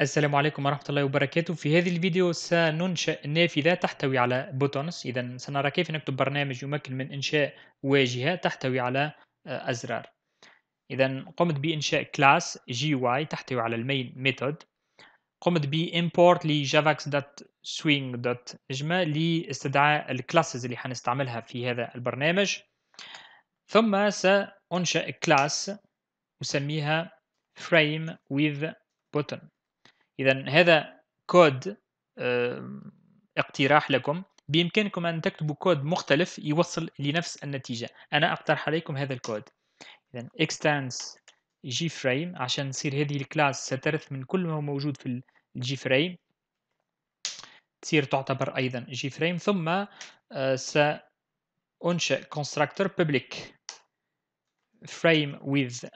السلام عليكم ورحمة الله وبركاته في هذه الفيديو سننشأ نافذة تحتوي على بوتونز إذا سنرى كيف نكتب برنامج يمكن من إنشاء واجهة تحتوي على آه، أزرار إذا قمت بإنشاء كلاس جي واي تحتوي على المين ميثود قمت بإمبورت لجافاكس.swing.jma لاستدعاء الكلاسز اللي حنستعملها في هذا البرنامج ثم سأنشأ كلاس أسميها frame with button اذا هذا كود آه، اقتراح لكم بامكانكم ان تكتبوا كود مختلف يوصل لنفس النتيجه انا اقترح عليكم هذا الكود اذا اكستنس جي فريم عشان تصير هذه الكلاس سترث من كل ما هو موجود في الجي فريم تصير تعتبر ايضا جي فريم ثم آه، سانشئ constructor public frame with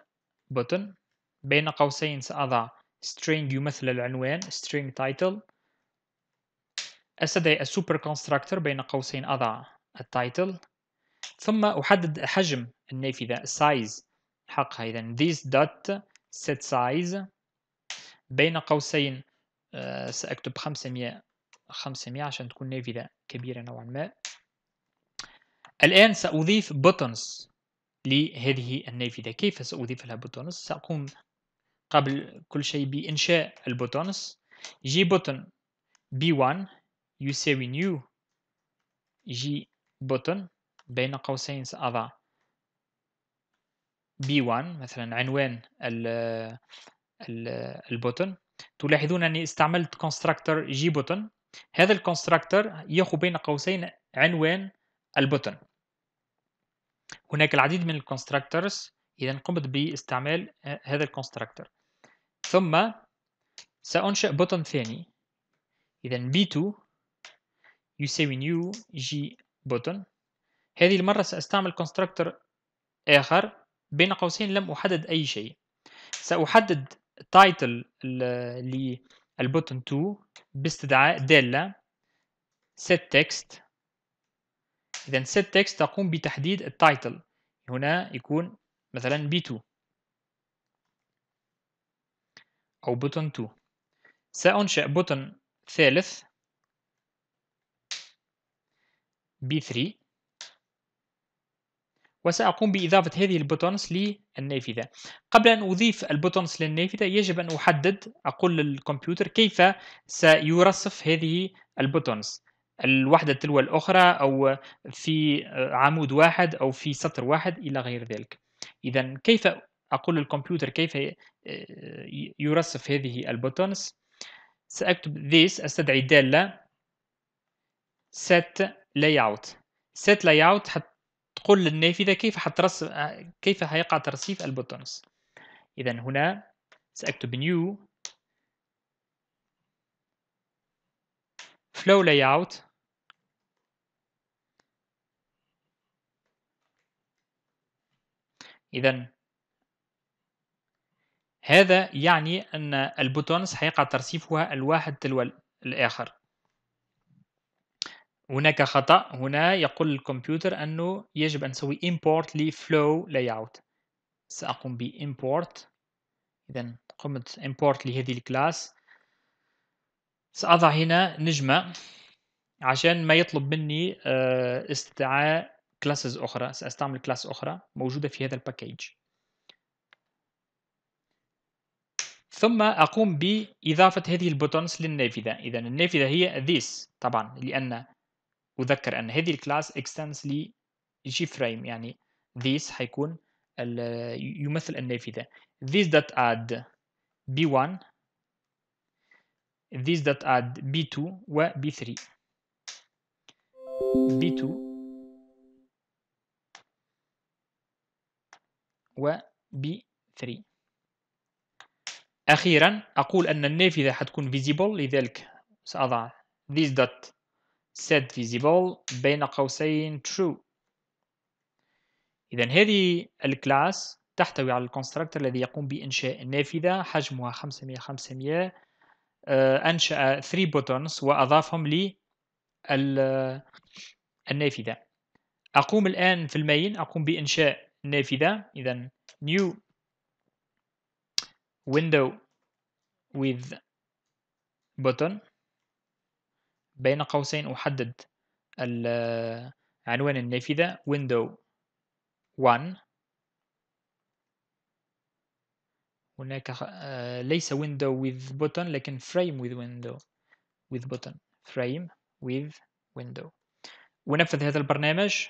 button بين قوسين ساضع string يمثل العنوان string title أستدعي super constructor بين قوسين أضع التايتل ثم أحدد حجم النافذة size حقها إذا this dot set size بين قوسين آه، سأكتب 500 500 عشان تكون نافذة كبيرة نوعا ما الآن سأضيف buttons لهذه النافذة كيف سأضيف لها buttons سأقوم قبل كل شيء بإنشاء البوتونس جي بوتون B1 يساوي نيو جي بوتون بين قوسين سأضع B1 مثلا عنوان ال ال البوتون تلاحظون أني استعملت كونستراكتور جي بوتون هذا الكونستراكتور يأخذ بين قوسين عنوان البوتون هناك العديد من الكونستراكتورز إذا قمت باستعمال آه، هذا الكونستراكتور ثم سأنشئ بوتن ثاني إذا B2 يساوي new G button هذه المرة سأستعمل constructor آخر بين قوسين لم أحدد أي شيء سأحدد title للبوتن 2 باستدعاء دالة set text إذا set text تقوم بتحديد التايتل هنا يكون مثلا B2 أو button 2 سأنشئ button ثالث B3 وسأقوم بإضافة هذه البوتونز للنافذة قبل أن أضيف البوتونز للنافذة يجب أن أحدد أقول للكمبيوتر كيف سيرصف هذه البوتونز الوحدة تلو الأخرى أو في عمود واحد أو في سطر واحد إلى غير ذلك إذا كيف أقول للكمبيوتر كيف آه، يرصف هذه البوتونز سأكتب this أستدعي دالة set layout set layout حتقول للنافذة كيف حترصف كيف هيقع ترصيف البوتونز إذا هنا سأكتب new flow layout إذا هذا يعني أن البوتونز سيقع ترصيفها الواحد تلو الآخر هناك خطأ هنا يقول الكمبيوتر أنه يجب أن نسوي import لflow layout سأقوم ب import إذا قمت import لهذه الكلاس سأضع هنا نجمة عشان ما يطلب مني آه، استدعاء كلاسز أخرى سأستعمل كلاس أخرى موجودة في هذا الباكيج ثم أقوم بإضافة هذه البوتونز للنافذة إذا النافذة هي this طبعا لأن أذكر أن هذه الكلاس extends لي جي فريم يعني this حيكون يمثل النافذة this dot add b1 this dot add b2 و b3 b2 و b3 أخيرا أقول أن النافذة حتكون visible لذلك سأضع this dot set visible بين قوسين true إذا هذه الكلاس تحتوي على الكونستراكتور الذي يقوم بإنشاء نافذة حجمها 500 500 آه، أنشأ 3 buttons وأضافهم ل النافذة أقوم الآن في المين أقوم بإنشاء نافذة إذا new window with button بين قوسين أحدد عنوان النافذة window 1 هناك ليس window with button لكن frame with window with button frame with window ونفذ هذا البرنامج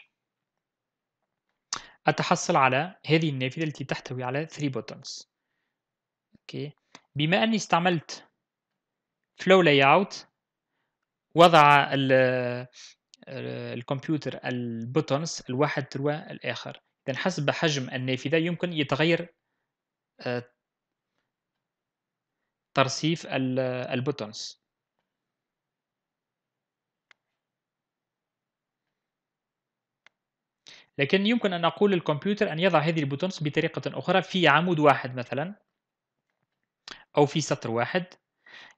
أتحصل على هذه النافذة التي تحتوي على 3 buttons اوكي بما اني استعملت فلو لاي اوت وضع الكمبيوتر البوتونز الواحد تروى الاخر اذا حسب حجم النافذه يمكن يتغير آه، ترصيف البوتونز لكن يمكن أن أقول للكمبيوتر أن يضع هذه البوتونز بطريقة أخرى في عمود واحد مثلا أو في سطر واحد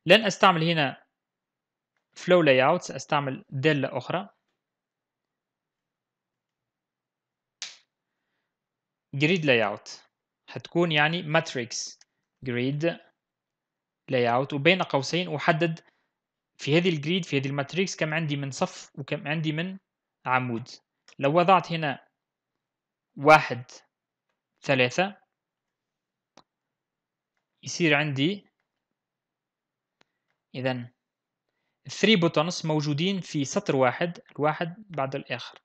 لن أستعمل هنا flow layout سأستعمل دالة أخرى grid layout حتكون يعني matrix grid layout وبين قوسين أحدد في هذه الجريد في هذه الماتريكس كم عندي من صف وكم عندي من عمود لو وضعت هنا واحد ثلاثة يصير عندي إذا الثري بوتونز موجودين في سطر واحد الواحد بعد الآخر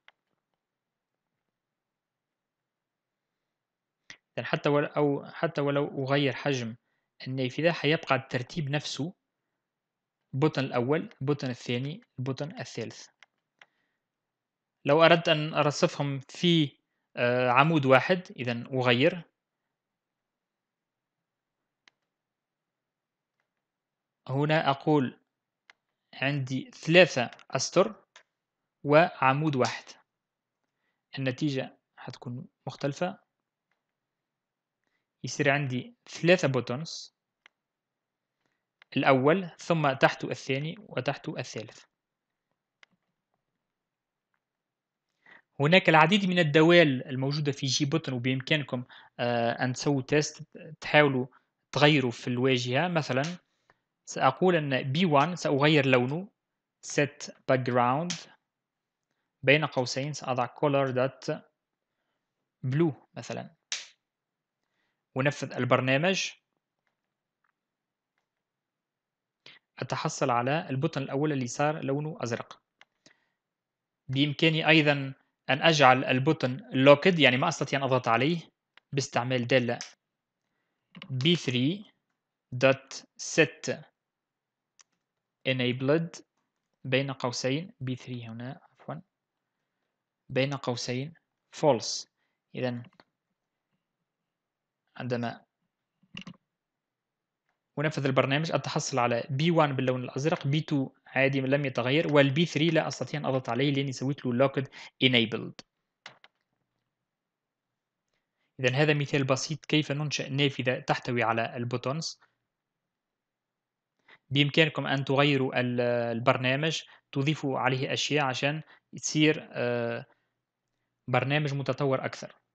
إذا حتى ولو أو حتى ولو أغير حجم النافذة حيبقى الترتيب نفسه بوتن الأول بوتن الثاني بوتن الثالث لو أردت أن أرصفهم في آه، عمود واحد إذا أغير هنا أقول عندي ثلاثة أسطر وعمود واحد النتيجة هتكون مختلفة يصير عندي ثلاثة بوتونز الأول ثم تحت الثاني وتحت الثالث هناك العديد من الدوال الموجودة في جي بوتن وبإمكانكم آه، أن تسووا تيست تحاولوا تغيروا في الواجهة مثلا سأقول أن B1 سأغير لونه set background بين قوسين سأضع color dot blue مثلا ونفذ البرنامج أتحصل على البطن الأول اللي صار لونه أزرق بإمكاني أيضا أن أجعل البطن locked يعني ما أستطيع أن أضغط عليه باستعمال دالة b3.set enabled بين قوسين B3 هنا عفوا بين قوسين false إذا عندما ونفذ البرنامج أتحصل على B1 باللون الأزرق B2 عادي لم يتغير والb 3 لا أستطيع أن أضغط عليه لأني سويت له locked enabled إذا هذا مثال بسيط كيف ننشأ نافذة تحتوي على البوتونز بإمكانكم أن تغيروا البرنامج تضيفوا عليه أشياء عشان يصير آه، برنامج متطور أكثر